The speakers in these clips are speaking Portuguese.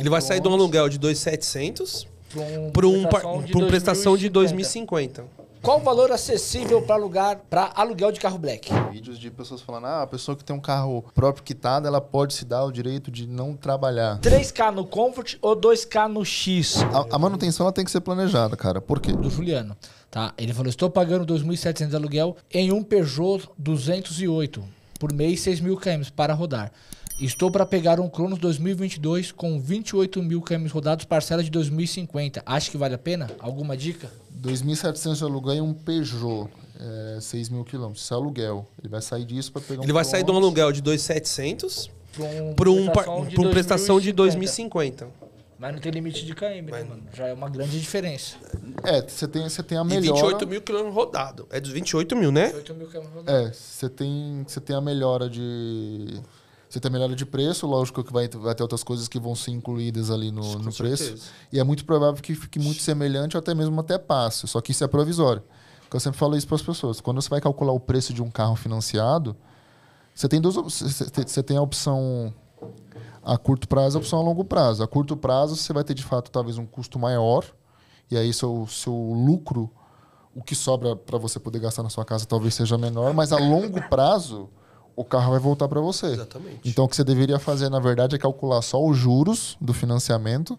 Ele vai sair de um aluguel de 2,700 para um, uma prestação de 2050. Qual o valor acessível para alugar para aluguel de carro black? Vídeos de pessoas falando: "Ah, a pessoa que tem um carro próprio quitado, ela pode se dar o direito de não trabalhar". 3K no Comfort ou 2K no X? A, a manutenção ela tem que ser planejada, cara. Por quê? Do Juliano. Tá, ele falou: "Estou pagando 2.700 de aluguel em um Peugeot 208 por mês, 6.000 km para rodar". Estou para pegar um Cronos 2022 com 28 mil km rodados, parcela de 2050. Acho que vale a pena? Alguma dica? 2.700 de aluguel e um Peugeot, é, 6 mil quilômetros. Isso é aluguel. Ele vai sair disso para pegar um Ele vai Cronos. sair de um aluguel de 2.700 para um, um, uma prestação de 2050. Mas não tem limite de KM, né, mano? Já é uma grande diferença. É, você tem, você tem a melhora... E 28 mil quilômetros rodados. É dos 28 mil, né? 28 mil quilômetros rodados. É, você tem, você tem a melhora de você tem melhora de preço, lógico que vai, vai ter outras coisas que vão ser incluídas ali no, no preço. E é muito provável que fique muito semelhante ou até mesmo até passe. Só que isso é provisório. Porque eu sempre falo isso para as pessoas. Quando você vai calcular o preço de um carro financiado, você tem, duas, você tem a opção a curto prazo e a opção a longo prazo. A curto prazo, você vai ter de fato talvez um custo maior, e aí seu, seu lucro, o que sobra para você poder gastar na sua casa, talvez seja menor, mas a longo prazo o carro vai voltar para você. Exatamente. Então, o que você deveria fazer, na verdade, é calcular só os juros do financiamento,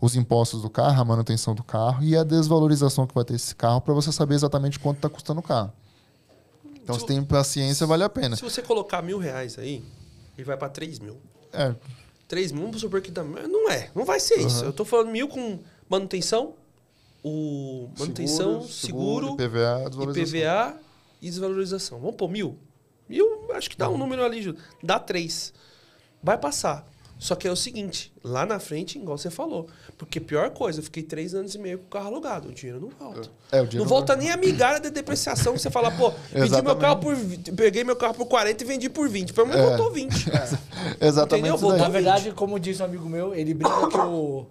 os impostos do carro, a manutenção do carro e a desvalorização que vai ter esse carro para você saber exatamente quanto está custando o carro. Então, se, se tem paciência, vale a pena. Se você colocar mil reais aí, ele vai para três mil. É. Três mil, vamos supor que dá... Não é, não vai ser uhum. isso. Eu estou falando mil com manutenção, o manutenção, seguro, seguro, seguro IPVA, desvalorização. IPVA e desvalorização. Vamos pôr mil? E eu acho que dá um número ali, dá três. Vai passar. Só que é o seguinte, lá na frente, igual você falou. Porque pior coisa, eu fiquei três anos e meio com o carro alugado. O dinheiro não volta. É, é o dinheiro não, não volta nem a migalha da depreciação que você fala, pô, vendi meu carro por. Peguei meu carro por 40 e vendi por 20. Pelo menos voltou 20. É. Exatamente. Entendeu? Voltou na verdade, como diz um amigo meu, ele brinca que o.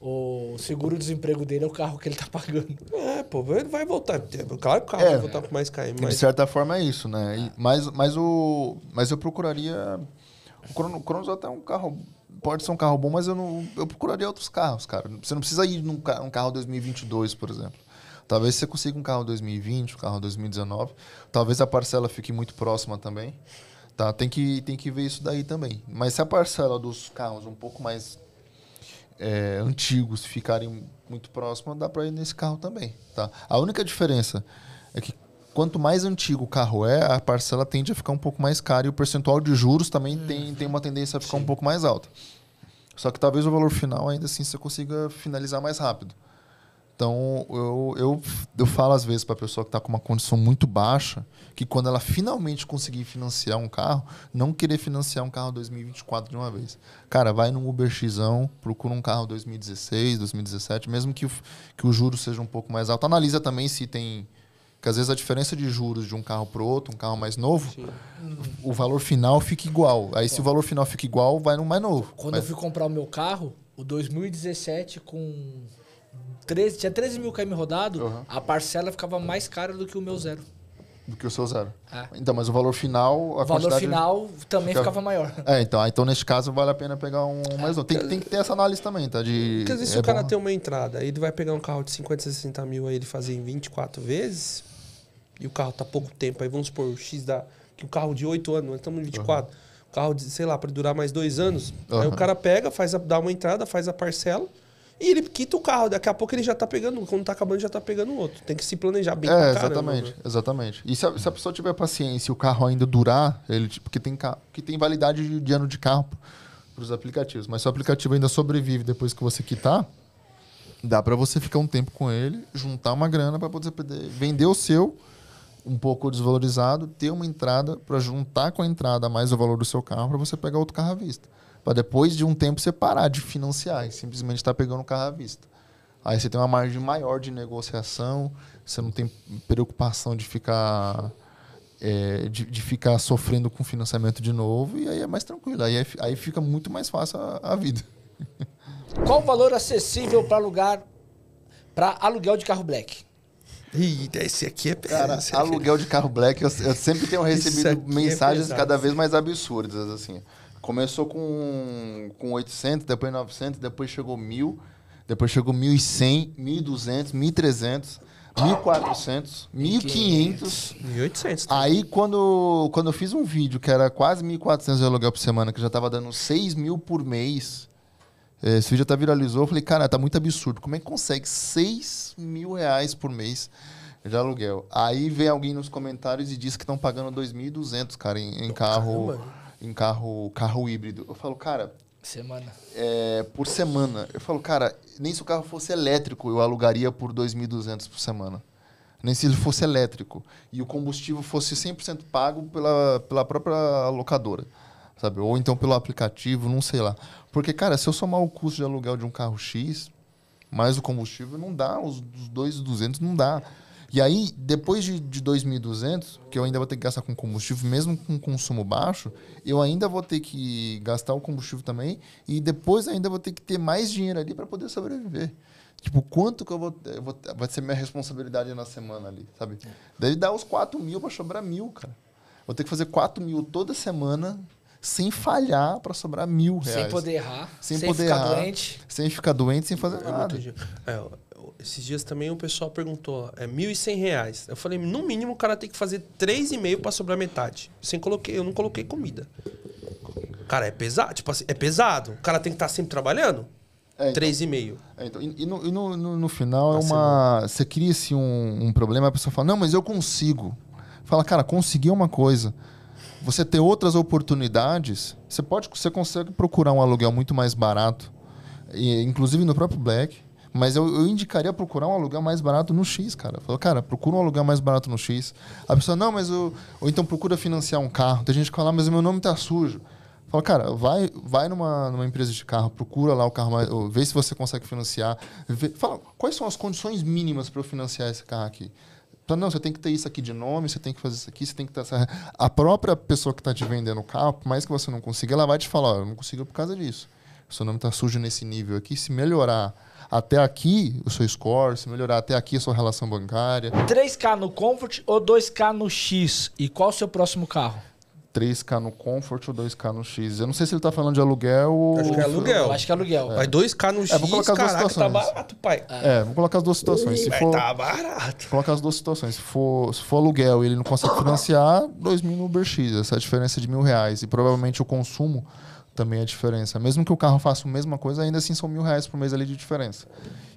O seguro-desemprego dele é o carro que ele tá pagando. É, pô, ele vai voltar. Claro que o carro é, vai voltar com mais KM. Mas... De certa forma é isso, né? E, é. mas, mas, o, mas eu procuraria. O Cronos, o até é um carro. Pode ser um carro bom, mas eu não. Eu procuraria outros carros, cara. Você não precisa ir num um carro 2022, por exemplo. Talvez você consiga um carro 2020, um carro 2019. Talvez a parcela fique muito próxima também. Tá? Tem que, tem que ver isso daí também. Mas se a parcela dos carros um pouco mais é, antigos ficarem muito próximos, dá para ir nesse carro também. Tá? A única diferença é que quanto mais antigo o carro é, a parcela tende a ficar um pouco mais cara e o percentual de juros também uhum. tem, tem uma tendência a ficar Sim. um pouco mais alta. Só que talvez o valor final ainda assim você consiga finalizar mais rápido. Então, eu, eu, eu falo às vezes para a pessoa que está com uma condição muito baixa, que quando ela finalmente conseguir financiar um carro, não querer financiar um carro 2024 de uma vez. Cara, vai no UberX, procura um carro 2016, 2017, mesmo que o, que o juro seja um pouco mais alto. Analisa também se tem que às vezes a diferença de juros de um carro para outro, um carro mais novo, Sim. o valor final fica igual. Aí, é. se o valor final fica igual, vai no mais novo. Quando eu fui comprar o meu carro, o 2017 com 13, tinha 13 mil km rodado, uhum. a parcela ficava mais cara do que o meu zero. Do que o seu zero. É. Então, mas o valor final. o valor final também fica... ficava maior. É, então, então nesse caso vale a pena pegar um é. mais novo. Tem, tem que ter essa análise também, tá? De, Porque às vezes é o cara bom... tem uma entrada, ele vai pegar um carro de 50, 60 mil, aí ele fazer em 24 vezes, e o carro tá pouco tempo, aí vamos supor, o X da. Que o carro de 8 anos, nós estamos em 24. Uhum. O carro, de, sei lá, para durar mais dois anos. Uhum. Aí o cara pega, faz a, dá uma entrada, faz a parcela e ele quita o carro, daqui a pouco ele já tá pegando um, quando tá acabando já tá pegando outro. Tem que se planejar bem é, pra caramba, exatamente, né? exatamente. E se a, se a, pessoa tiver paciência e o carro ainda durar, ele porque tem porque tem validade de, de ano de carro para os aplicativos, mas se o aplicativo ainda sobrevive depois que você quitar, dá para você ficar um tempo com ele, juntar uma grana para poder vender o seu um pouco desvalorizado, ter uma entrada para juntar com a entrada mais o valor do seu carro para você pegar outro carro à vista para depois de um tempo você parar de financiar e simplesmente estar tá pegando o carro à vista. Aí você tem uma margem maior de negociação, você não tem preocupação de ficar é, de, de, ficar sofrendo com financiamento de novo e aí é mais tranquilo. Aí, é, aí fica muito mais fácil a, a vida. Qual o valor acessível para alugar para aluguel de carro black? Ih, esse aqui é Cara, é aluguel de carro black, eu, eu sempre tenho recebido é mensagens é cada vez mais absurdas, assim. Começou com, com 800, depois 900, depois chegou 1000, depois chegou 1100, 1200, 1300. 1400, 1500. 1800. Aí quando, quando eu fiz um vídeo que era quase 1400 de aluguel por semana, que já tava dando 6000 por mês, eh, esse vídeo até viralizou. Eu falei, cara, tá muito absurdo. Como é que consegue 6 mil reais por mês de aluguel? Aí vem alguém nos comentários e diz que estão pagando 2.200, cara, em, em carro. Caramba em carro, carro híbrido. Eu falo, cara. Semana. É, por semana. Eu falo, cara, nem se o carro fosse elétrico, eu alugaria por 2.200 por semana. Nem se ele fosse elétrico. E o combustível fosse 100% pago pela, pela própria locadora. Sabe? Ou então pelo aplicativo, não sei lá. Porque, cara, se eu somar o custo de aluguel de um carro X, mais o combustível, não dá. Os, 2.200 não dá. E aí, depois de, de 2.200, que eu ainda vou ter que gastar com combustível, mesmo com consumo baixo, eu ainda vou ter que gastar o combustível também. E depois ainda vou ter que ter mais dinheiro ali para poder sobreviver. Tipo, quanto que eu vou, eu vou, Vai ser minha responsabilidade na semana ali, sabe? Deve é. dar os 4 mil para sobrar mil, cara. Vou ter que fazer 4 mil toda semana sem falhar para sobrar mil reais. Sem poder errar. Sem, sem poder ficar errar, doente. Sem ficar doente, sem fazer eu é nada. É, esses dias também o pessoal perguntou, é R$ reais Eu falei, no mínimo o cara tem que fazer 3,5 para sobrar metade. Sem coloquei, eu não coloquei comida. Cara, é pesado, tipo assim, é pesado. O cara tem que estar tá sempre trabalhando. É, então, 3,5. É, então, e, no, e no, no, no final é tá uma. Semana. Você cria assim, um, um problema, a pessoa fala, não, mas eu consigo. Fala, cara, consegui é uma coisa você ter outras oportunidades, você pode, você consegue procurar um aluguel muito mais barato, e, inclusive no próprio Black. Mas eu, eu, indicaria procurar um aluguel mais barato no X, cara. Falou, cara, procura um aluguel mais barato no X. A pessoa, não, mas eu. Ou então procura financiar um carro. Tem gente que fala, ah, mas o meu nome tá sujo. Fala, cara, vai, vai numa, numa empresa de carro, procura lá o carro, mais, vê se você consegue financiar. Vê, fala, quais são as condições mínimas para eu financiar esse carro aqui? Então, não, você tem que ter isso aqui de nome, você tem que fazer isso aqui, você tem que ter essa. A própria pessoa que está te vendendo o carro, por mais que você não consiga, ela vai te falar, ó, eu não consigo por causa disso o seu nome está sujo nesse nível aqui, se melhorar até aqui o seu score, se melhorar até aqui a sua relação bancária. 3K no Comfort ou 2K no X? E qual o seu próximo carro? 3K no Comfort ou 2K no X. Eu não sei se ele tá falando de aluguel ou. Acho que é aluguel. Eu acho que é aluguel. É. Mas 2K no X. É, vou colocar as duas caraca, tá situações. tá barato, pai. É, vou colocar as duas situações. Se for, tá barato. Vou colocar as duas situações. Se for, se for aluguel e ele não consegue financiar, 2 mil no UberX. Essa é diferença de mil reais. E provavelmente o consumo também a diferença. Mesmo que o carro faça a mesma coisa, ainda assim são mil reais por mês ali de diferença.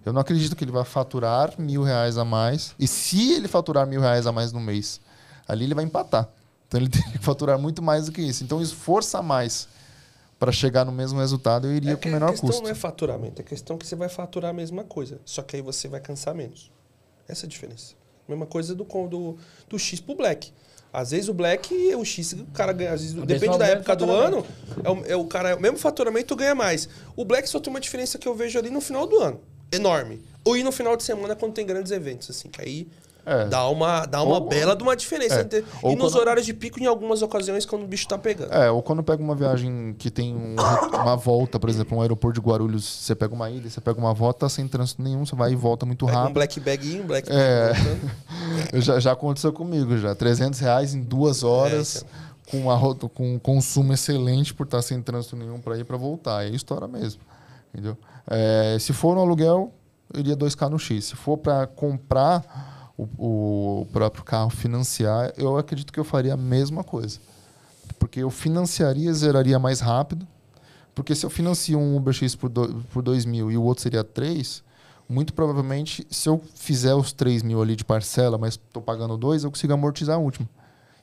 Eu não acredito que ele vai faturar mil reais a mais. E se ele faturar mil reais a mais no mês, ali ele vai empatar. Então ele tem que faturar muito mais do que isso. Então esforça mais para chegar no mesmo resultado, eu iria é com menor custo. A questão não é faturamento, a é questão é que você vai faturar a mesma coisa, só que aí você vai cansar menos. Essa é a diferença. Mesma coisa do, do, do X pro Black. Às vezes o black, e o X, o cara ganha, às vezes, depende é da época do ano, é o, é o cara, é o mesmo faturamento ganha mais. O black só tem uma diferença que eu vejo ali no final do ano, enorme. Ou ir no final de semana quando tem grandes eventos, assim, que aí é. Dá uma, dá uma ou, bela de uma diferença. É. Entre... E nos horários de pico, em algumas ocasiões, quando o bicho tá pegando. É, ou quando pega uma viagem que tem um, uma volta, por exemplo, um aeroporto de Guarulhos, você pega uma ilha, você pega uma volta tá sem trânsito nenhum, você vai e volta muito pega rápido. Um black bag um black é. bag. já, já aconteceu comigo já. 300 reais em duas é, horas. É, então. Com, uma, com um consumo excelente por estar tá sem trânsito nenhum para ir para voltar. É história mesmo. Entendeu? É, se for no aluguel, eu iria 2K no X. Se for para comprar, o, o próprio carro financiar, eu acredito que eu faria a mesma coisa. Porque eu financiaria, zeraria mais rápido. Porque se eu financio um Uber X por, do, por 2 mil e o outro seria 3, muito provavelmente, se eu fizer os 3 mil ali de parcela, mas estou pagando dois, eu consigo amortizar a última.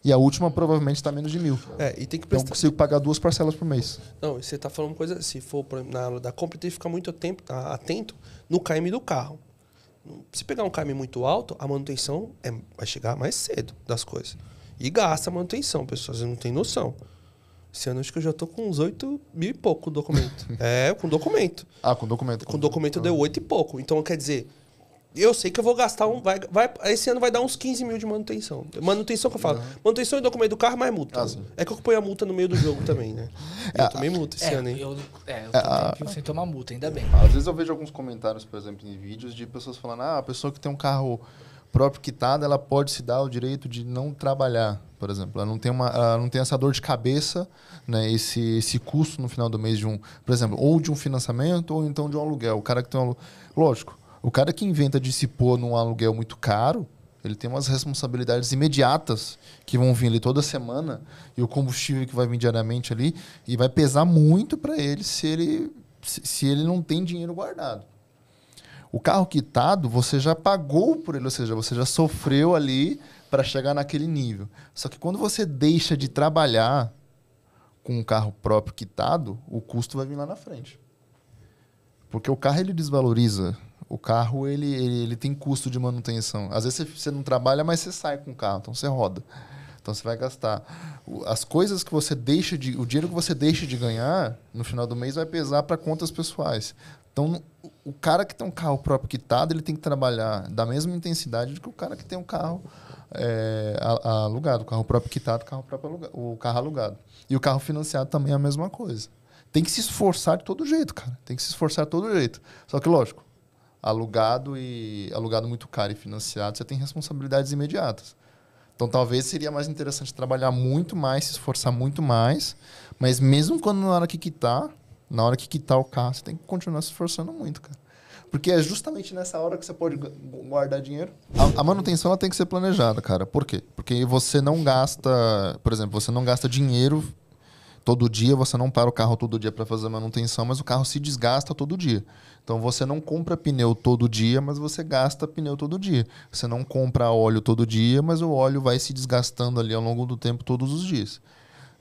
E a última provavelmente está menos de mil. É, e tem que prestar... Então eu consigo pagar duas parcelas por mês. Não, você está falando coisa, se for na da compra, tem que ficar muito tempo, tá, atento no KM do carro. Se pegar um Carme muito alto, a manutenção é, vai chegar mais cedo das coisas. E gasta a manutenção, pessoal. Vocês não têm noção. Esse ano acho que eu já tô com uns 8 mil e pouco documento. é, com documento. Ah, com documento. Com, com documento ah. deu 8 e pouco. Então, quer dizer, eu sei que eu vou gastar um. Vai, vai, esse ano vai dar uns 15 mil de manutenção. Manutenção que eu falo. Não. Manutenção e documento do carro, mais multa. Ah, é que eu ponho a multa no meio do jogo também, né? É, eu tomei multa esse é, ano, hein? Eu, é, eu é, ah, sem tomar multa, ainda é. bem. Às vezes eu vejo alguns comentários, por exemplo, em vídeos, de pessoas falando: ah, a pessoa que tem um carro próprio quitado, ela pode se dar o direito de não trabalhar, por exemplo. Ela não tem, uma, ela não tem essa dor de cabeça, né, esse, esse custo no final do mês de um, por exemplo, ou de um financiamento, ou então de um aluguel. O cara que tem um aluguel. Lógico, o cara que inventa de se pôr num aluguel muito caro, ele tem umas responsabilidades imediatas que vão vir ali toda semana e o combustível que vai vir diariamente ali e vai pesar muito para ele se ele se ele não tem dinheiro guardado. O carro quitado, você já pagou por ele, ou seja, você já sofreu ali para chegar naquele nível. Só que quando você deixa de trabalhar com o carro próprio quitado, o custo vai vir lá na frente. Porque o carro ele desvaloriza o carro ele, ele, ele, tem custo de manutenção. Às vezes você, você não trabalha, mas você sai com o carro, então você roda. Então você vai gastar. As coisas que você deixa de. O dinheiro que você deixa de ganhar no final do mês vai pesar para contas pessoais. Então, o cara que tem um carro próprio quitado, ele tem que trabalhar da mesma intensidade do que o cara que tem um carro é, alugado. O carro próprio quitado, o carro, próprio alugado, o carro alugado. E o carro financiado também é a mesma coisa. Tem que se esforçar de todo jeito, cara. Tem que se esforçar de todo jeito. Só que, lógico, alugado e alugado muito caro e financiado, você tem responsabilidades imediatas. Então talvez seria mais interessante trabalhar muito mais, se esforçar muito mais, mas mesmo quando na hora que quitar, na hora que quitar o carro, você tem que continuar se esforçando muito, cara. Porque é justamente nessa hora que você pode guardar dinheiro. A, a manutenção ela tem que ser planejada, cara. Por quê? Porque você não gasta, por exemplo, você não gasta dinheiro todo dia, você não para o carro todo dia para fazer manutenção, mas o carro se desgasta todo dia. Então você não compra pneu todo dia, mas você gasta pneu todo dia. Você não compra óleo todo dia, mas o óleo vai se desgastando ali ao longo do tempo todos os dias.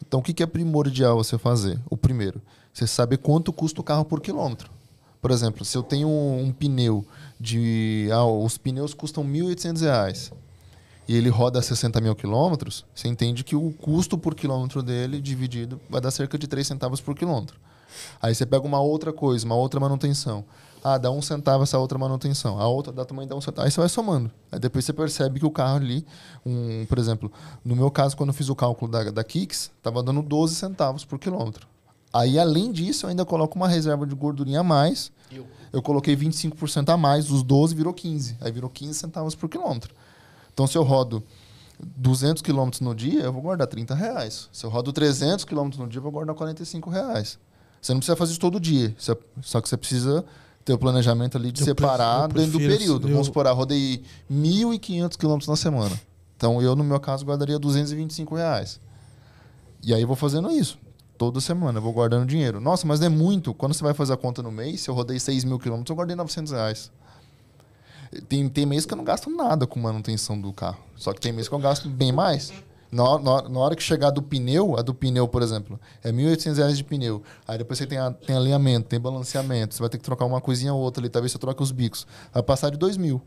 Então o que é primordial você fazer? O primeiro, você saber quanto custa o carro por quilômetro. Por exemplo, se eu tenho um, pneu de. Ah, os pneus custam R$ 1.800 e ele roda 60 mil quilômetros, você entende que o custo por quilômetro dele dividido vai dar cerca de 3 centavos por quilômetro. Aí você pega uma outra coisa, uma outra manutenção. Ah, dá um centavo essa outra manutenção. A outra dá também dá um centavo. Aí você vai somando. Aí depois você percebe que o carro ali, um, por exemplo, no meu caso, quando eu fiz o cálculo da, da Kicks, estava dando 12 centavos por quilômetro. Aí, além disso, eu ainda coloco uma reserva de gordurinha a mais. Eu, eu coloquei 25% a mais, dos 12 virou 15. Aí virou 15 centavos por quilômetro. Então, se eu rodo 200 km no dia, eu vou guardar 30 reais. Se eu rodo 300 km no dia, eu vou guardar 45 reais. Você não precisa fazer isso todo dia, só que você precisa ter o planejamento ali de eu separar prefiro, dentro do período. Eu... Vamos supor, ah, rodei 1.500 km na semana. Então, eu, no meu caso, guardaria 225 reais. E aí, eu vou fazendo isso. Toda semana, eu vou guardando dinheiro. Nossa, mas não é muito. Quando você vai fazer a conta no mês, se eu rodei 6 mil quilômetros, eu guardei 900 reais. Tem, tem mês que eu não gasto nada com manutenção do carro. Só que tem mês que eu gasto bem mais. Na, na, na hora que chegar do pneu, a do pneu, por exemplo, é R$ 1.800 de pneu. Aí depois você tem, a, tem alinhamento, tem balanceamento. Você vai ter que trocar uma coisinha ou outra ali. Talvez você troque os bicos. Vai passar de R$ 2.000.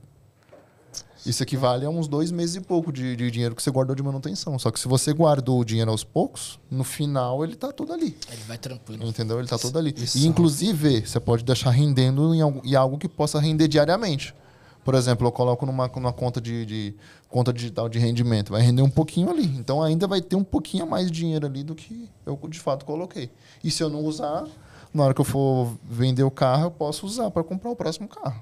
Isso equivale a uns dois meses e pouco de, de, dinheiro que você guardou de manutenção. Só que se você guardou o dinheiro aos poucos, no final ele está todo ali. Ele vai tranquilo. Entendeu? Ele está todo ali. Isso. E inclusive, você pode deixar rendendo em algo, em algo que possa render diariamente. Por exemplo, eu coloco numa, numa conta de, de, conta digital de rendimento, vai render um pouquinho ali. Então ainda vai ter um pouquinho a mais de dinheiro ali do que eu de fato coloquei. E se eu não usar, na hora que eu for vender o carro, eu posso usar para comprar o próximo carro.